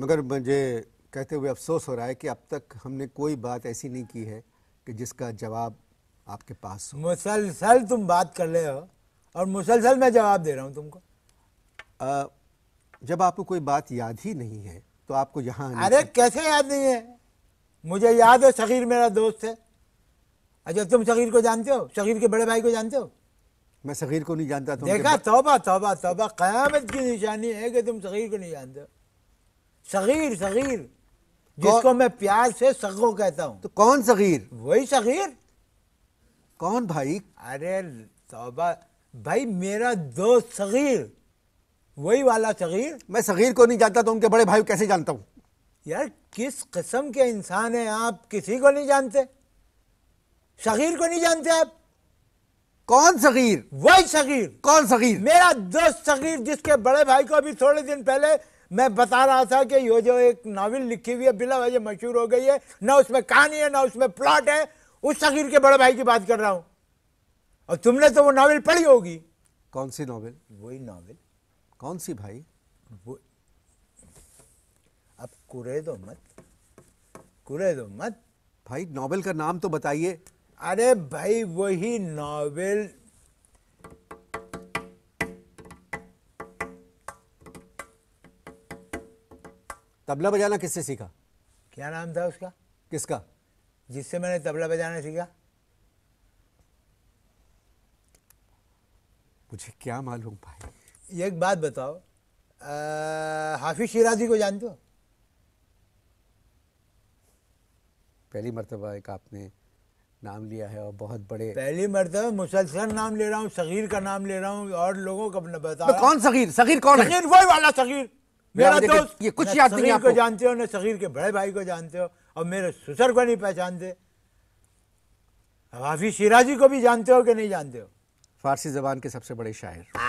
मगर मुझे कहते हुए अफसोस हो रहा है कि अब तक हमने कोई बात ऐसी नहीं की है कि जिसका जवाब आपके पास हो मुसलसल तुम बात कर रहे हो और मुसलसल मैं जवाब दे रहा हूँ तुमको आ, जब आपको कोई बात याद ही नहीं है तो आपको यहाँ अरे कैसे याद नहीं है मुझे याद है शकीर मेरा दोस्त है अच्छा तुम शकीर को जानते हो शकीर के बड़े भाई को जानते हो मैं शकीर को नहीं जानता तो देखा तोबा तोबा तोबा क्यामत की निशानी है कि तुम शकीर को नहीं जानते हो सगीर सगीर जिसको मैं प्यार से सगो कहता हूँ तो कौन सगीर वही सगीर कौन भाई अरे तौबा भाई मेरा दोस्त सगीर वही वाला सगीर मैं सगीर को नहीं जानता तो उनके बड़े भाई कैसे जानता हूँ यार किस किस्म के इंसान हैं आप किसी को नहीं जानते सगीर को नहीं जानते आप कौन सगीर वही सगीर कौन सगीर मेरा दोस्त सगीर जिसके बड़े भाई को अभी थोड़े दिन पहले मैं बता रहा था कि ये जो एक नावल लिखी हुई है बिला वजह मशहूर हो गई है ना उसमें कहानी है ना उसमें प्लॉट है उस शकीर के बड़े भाई की बात कर रहा हूँ और तुमने तो वो नावल पढ़ी होगी कौन सी नावल वही नावल कौन सी भाई वो अब कुरे दो मत कुरे दो मत भाई नावल का नाम तो बताइए अरे भाई वही नावल तबला बजाना किससे सीखा क्या नाम था उसका किसका जिससे मैंने तबला बजाना सीखा मुझे क्या मालूम भाई एक बात बताओ हाफिज शिराजी को जानते हो पहली मरतबा एक आपने नाम लिया है और बहुत बड़े पहली मरतबा मुसलसल नाम ले रहा हूँ सगीर का नाम ले रहा हूँ और लोगों का बता रहा। कौन सगीर सगीर कौन सगीर वही वाला सगीर मेरा दोस्त ये कुछ याद नहीं आपको जानते हो ना सगीर के बड़े भाई को जानते हो और मेरे ससुर को नहीं पहचानते हाफी हाफिज शिराजी को भी जानते हो कि नहीं जानते हो फारसी जबान के सबसे बड़े शायर